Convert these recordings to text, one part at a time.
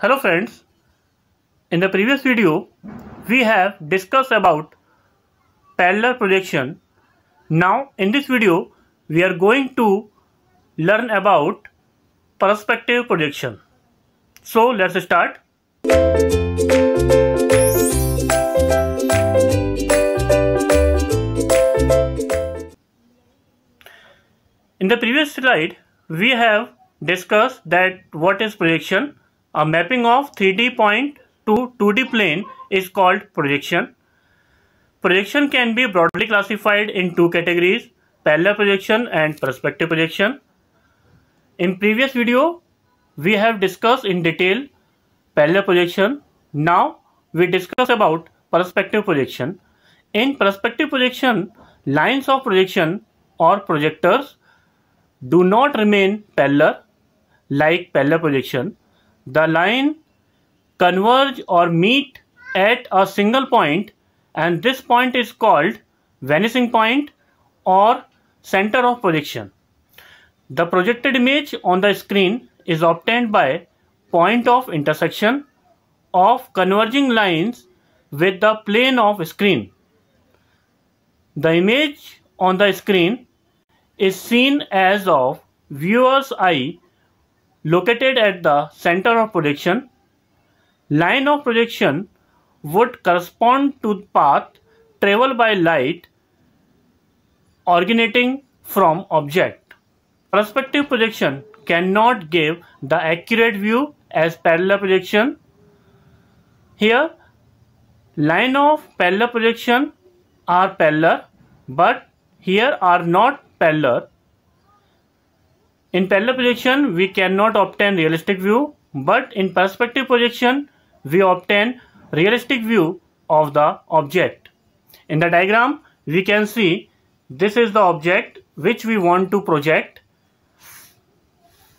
Hello friends, in the previous video we have discussed about parallel projection. Now in this video we are going to learn about perspective projection. So let's start. In the previous slide we have discussed that what is projection a mapping of 3D point to 2D plane is called projection. Projection can be broadly classified in two categories, parallel projection and perspective projection. In previous video, we have discussed in detail parallel projection. Now, we discuss about perspective projection. In perspective projection, lines of projection or projectors do not remain parallel like parallel projection the line converge or meet at a single point and this point is called vanishing point or center of projection. The projected image on the screen is obtained by point of intersection of converging lines with the plane of screen. The image on the screen is seen as of viewer's eye located at the center of projection. Line of projection would correspond to the path traveled by light originating from object. Perspective projection cannot give the accurate view as parallel projection. Here line of parallel projection are parallel but here are not parallel in parallel projection, we cannot obtain realistic view, but in perspective projection, we obtain realistic view of the object. In the diagram, we can see this is the object which we want to project.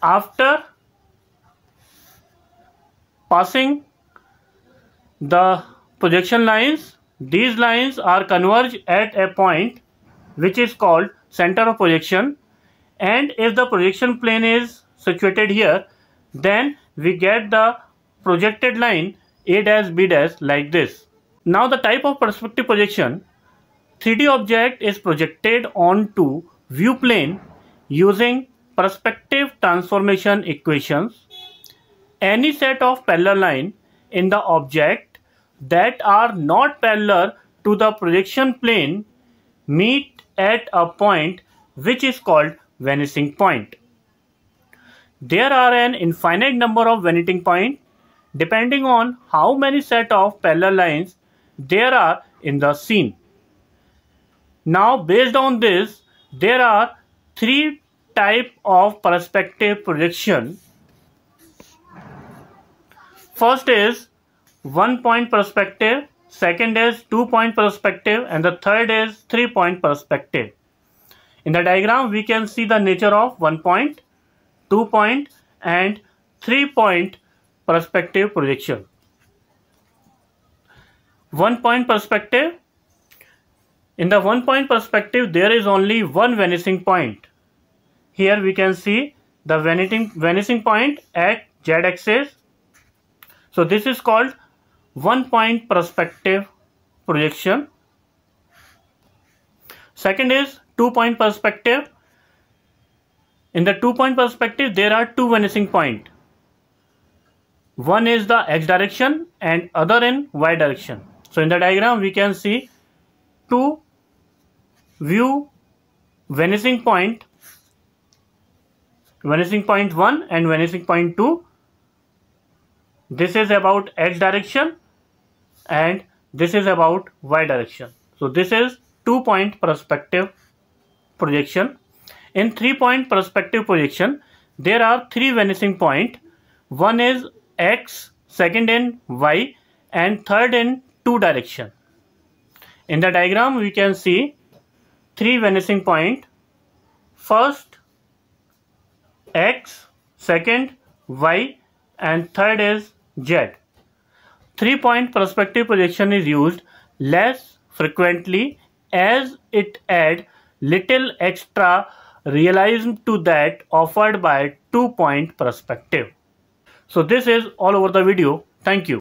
After passing the projection lines, these lines are converged at a point which is called center of projection and if the projection plane is situated here then we get the projected line a dash b dash like this. Now the type of perspective projection 3D object is projected onto view plane using perspective transformation equations. Any set of parallel line in the object that are not parallel to the projection plane meet at a point which is called vanishing point. There are an infinite number of vanishing points depending on how many set of parallel lines there are in the scene. Now based on this, there are three type of perspective projection. First is one point perspective, second is two point perspective and the third is three point perspective. In the diagram, we can see the nature of 1 point, 2 point and 3 point perspective projection. 1 point perspective. In the 1 point perspective, there is only one vanishing point. Here we can see the vanishing, vanishing point at z axis. So this is called 1 point perspective projection. Second is two point perspective in the two point perspective there are two vanishing point one is the x direction and other in y direction so in the diagram we can see two view vanishing point vanishing point 1 and vanishing point 2 this is about x direction and this is about y direction so this is two point perspective projection. In three-point perspective projection, there are three vanishing One is x, second in y and third in two direction. In the diagram, we can see three vanishing point. First, x, second, y and third is z. Three-point perspective projection is used less frequently as it add little extra realism to that offered by two-point perspective. So this is all over the video. Thank you.